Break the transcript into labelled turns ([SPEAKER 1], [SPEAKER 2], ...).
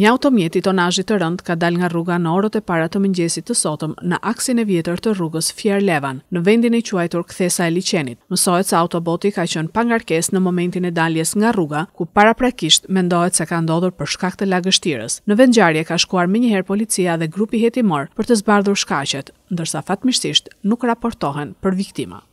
[SPEAKER 1] Një automjet i tonazhit të rënd ka dalë nga rruga në orët e para të mëngjesit të sotëm në aksin e vjetër të rrugës Fier Levan, në vendin e quajtur Kthesa e Liçenit. Mësohet se autoboti ka qenë pa ngarkesë në momentin e daljes nga rruga, ku paraprakisht mendohet se ka ndodhur për shkak të lagështirës. Në vendngjarje ka shkuar më njëherë policia dhe grupi hetimor për të zbardhur shkaqet, ndërsa fatmirësisht nuk raportohen për viktima.